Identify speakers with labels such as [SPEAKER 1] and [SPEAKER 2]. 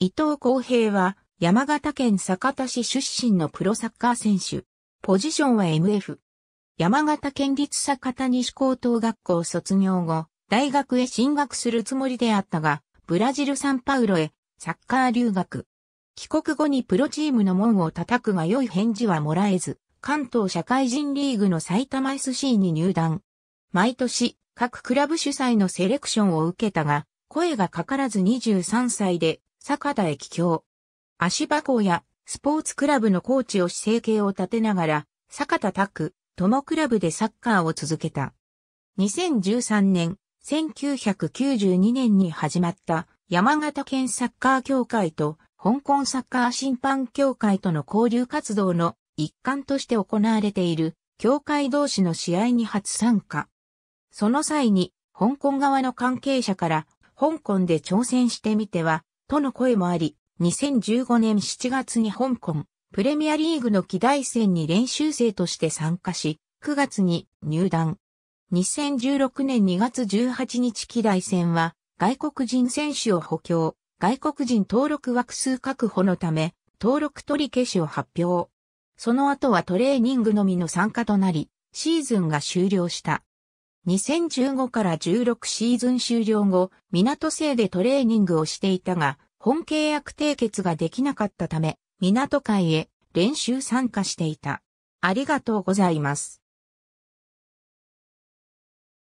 [SPEAKER 1] 伊藤公平は山形県酒田市出身のプロサッカー選手。ポジションは MF。山形県立酒田西高等学校卒業後、大学へ進学するつもりであったが、ブラジルサンパウロへサッカー留学。帰国後にプロチームの門を叩くが良い返事はもらえず、関東社会人リーグの埼玉 SC に入団。毎年、各クラブ主催のセレクションを受けたが、声がかからず23歳で坂田駅橋。足場校やスポーツクラブのコーチを姿勢形を立てながら、坂田拓、友クラブでサッカーを続けた。2013年、1992年に始まった山形県サッカー協会と香港サッカー審判協会との交流活動の一環として行われている協会同士の試合に初参加。その際に香港側の関係者から香港で挑戦してみてはとの声もあり、2015年7月に香港、プレミアリーグの機大戦に練習生として参加し、9月に入団。2016年2月18日機大戦は、外国人選手を補強、外国人登録枠数確保のため、登録取り消しを発表。その後はトレーニングのみの参加となり、シーズンが終了した。2015から16シーズン終了後、港制でトレーニングをしていたが、本契約締結ができなかったため、港会へ練習参加していた。ありがとうございます。